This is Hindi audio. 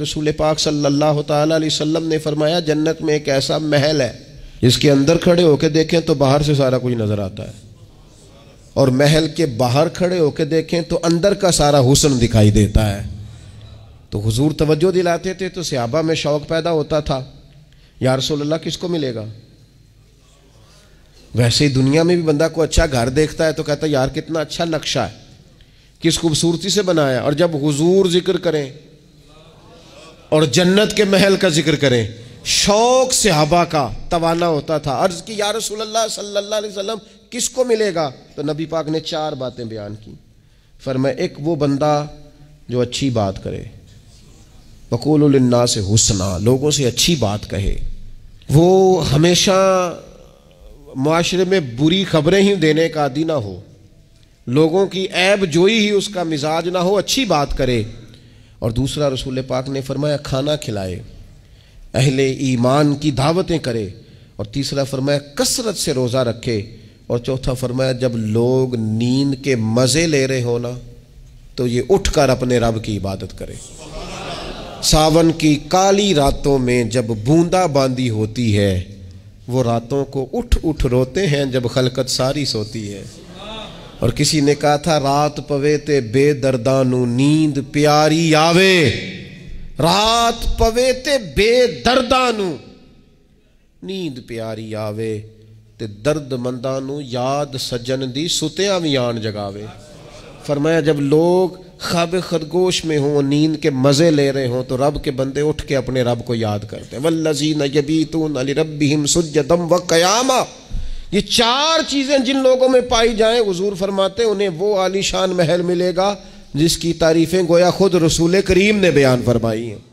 रसूल पाक सल्लल्लाहु अलैहि वसल्लम ने फरमाया जन्नत में एक ऐसा महल है जिसके अंदर खड़े होकर देखें तो बाहर से सारा कुछ नज़र आता है और महल के बाहर खड़े होकर देखें तो अंदर का सारा हुसन दिखाई देता है तो हुजूर तवज्जो दिलाते थे तो सयाबा में शौक़ पैदा होता था या रसोल्ला किसको मिलेगा वैसे ही दुनिया में भी बंदा को अच्छा घर देखता है तो कहता है यार कितना अच्छा नक्शा है किस खूबसूरती से बनाया और जब हुजूर जिक्र करें और जन्नत के महल का जिक्र करें शौक हबा का तवाना होता था अर्ज की या रसूलल्लाह सल्लल्लाहु अलैहि वसल्लम किसको मिलेगा तो नबी पाक ने चार बातें बयान की फरमा एक वो बंदा जो अच्छी बात करे बकूलन्ना से हुसना लोगों से अच्छी बात कहे वो हमेशा माशरे में बुरी खबरें ही देने का आदि ना हो लोगों की ऐब जोई ही उसका मिजाज ना हो अच्छी बात करे और दूसरा रसूल पाक ने फरमाया खाना खिलाए अहले ईमान की दावतें करे और तीसरा फरमाया कसरत से रोज़ा रखे और चौथा फरमाया जब लोग नींद के मज़े ले रहे हो ना तो ये उठकर अपने रब की इबादत करे सावन की काली रातों में जब बूंदा बांदी होती है वो रातों को उठ उठ रोते हैं जब खलकत सारी सोती है और किसी ने कहा था रात पवे ते बेदर्दानू नींद प्यारी आवे रात पवे ते बेदर्दानू नींद प्यारी आवे ते दर्द मंदा याद सजन दी सुत्या भी आन जगावे फरमाया जब लोग खब खरगोश में हों नींद के मज़े ले रहे हों तो रब के बंदे उठ के अपने रब को याद करते वल्लजी नबी तू अली रबी हिम सुजम व कयामा ये चार चीज़ें जिन लोगों में पाई जाएं हजूर फरमाते उन्हें वो आलीशान महल मिलेगा जिसकी तारीफ़ें गोया खुद रसूल करीम ने बयान फरमाई हैं